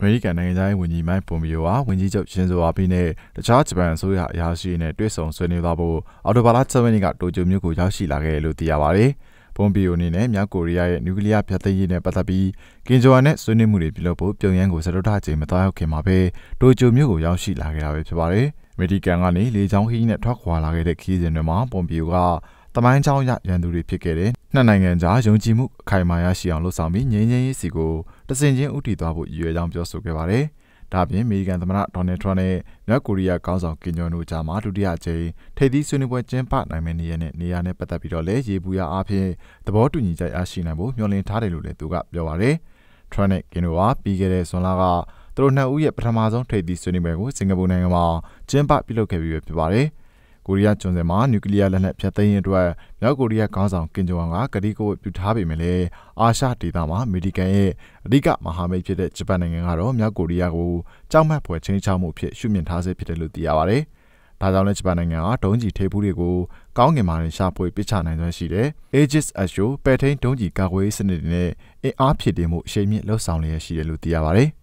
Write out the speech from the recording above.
အမေရိကန်နိုင်ငံသားဝန်ကြီးမိုက်ပွန်ပီယိုဟာဝန်ကြီးချုပ်ရှင်ဇိုအာဘေးနဲ့တခြားဂျပန်အစိုးရအရာရှိတွေနဲ့တွေ့ဆုံဆွေးနွေးသွားဖို့အော်တိုဘာလ7ရက်နေ့ကတိုကျိုမြို့ကိုရောက်ရှိလာခဲ့တယ်လို့သိရပါတယ်။ပွန်ပီယိုအနေနဲ့မြောက်ကိုရီးယားရဲ့နျူကလ িয়ার ဖျက်သိမ်းရေးနဲ့ပတ်သက်ပြီးကင်ဂျိုအာနဲ့ဆွေးနွေးမှုတွေပြုလုပ်ဖို့ပြုံရန်ကိုစတုထအချိန်မသွားရောက်ခင်မှာပဲတိုကျိုမြို့ကိုရောက်ရှိလာခဲ့တာပဲဖြစ်ပါတယ်။အမေရိကန်ကနေလေကြောင်းခီးနဲ့ထွက်ခွာလာခဲ့တဲ့ခီးစဉ်တွေမှာပွန်ပီယိုကသမိုင်းကြောင်းရရန်သူတွေဖြစ်ခဲ့တဲ့နှစ်နိုင်ငံကြားယုံကြည်မှုအခိုင်အမာရရှိအောင်လှုပ်ဆောင်ပြီးငြိမ်းချမ်းရေးစီကိုတဆင်ချင်းဥတည်သွားဖို့ရည်ရွယ်ကြောင်းပြောဆိုခဲ့ပါတယ်။ဒါ့အပြင်အမေရိကန်သမ္မတဒေါ်နယ်ထရန့်နဲ့မြောက်ကိုရီးယားခေါင်းဆောင်ကင်ဂျွန်တို့ကြားမှာဒုတိယအကြိမ်ထိပ်သီးဆွေးနွေးပွဲကျင်းပနိုင်မယ့်နေရာနဲ့နေရာနဲ့ပတ်သက်ပြီးတော့လည်းရေပူရအားဖြင့်သဘောတူညီချက်ရရှိနိုင်ဖို့မျှော်လင့်ထားတယ်လို့လည်းသူကပြောပါတယ်။ Trump နဲ့ကင်တို့ကပြီးခဲ့တဲ့ဇွန်လကသူတို့နှစ်ဦးရဲ့ပထမဆုံးထိပ်သီးဆွေးနွေးပွဲကိုစင်ကာပူနိုင်ငံမှာကျင်းပပြုလုပ်ခဲ့ပြီးဖြစ်ပါတယ်။ကိုရီးယားကျွန်းဆွယ်မှာနျူကလ িয়ার လက်နက်ဖျက်သိမ်းရေးအတွက်မြောက်ကိုရီးယားခေါင်းဆောင်ကင်ဂျုံအွန်ကကတိကဝတ်ပြုထားပေမဲ့လည်းအာရှဒေသမှာအမေရိကန်ရဲ့အဓိကမဟာမိတ်ဖြစ်တဲ့ဂျပန်နိုင်ငံကတော့မြောက်ကိုရီးယားကိုကြောက်မက်ဖွယ်ချင်းချောက်မှုဖြစ်ရှုမြင်ထားဆဲဖြစ်တယ်လို့သိရပါဗျ။ဒါကြောင့်လည်းဂျပန်နိုင်ငံကဒုံးကျည်ထေးဘူးတွေကိုကောင်းကင်မှာရှာဖွေပစ်ချနိုင်စွမ်းရှိတယ်။ Aegis Ashore ပဲ့ထိန်ဒုံးကျည်ကာကွယ်ရေးစနစ်နဲ့အင်အားဖြစ်တည်မှုအရှိန်မြင့်လှုပ်ဆောင်လျက်ရှိတယ်လို့သိရပါတယ်။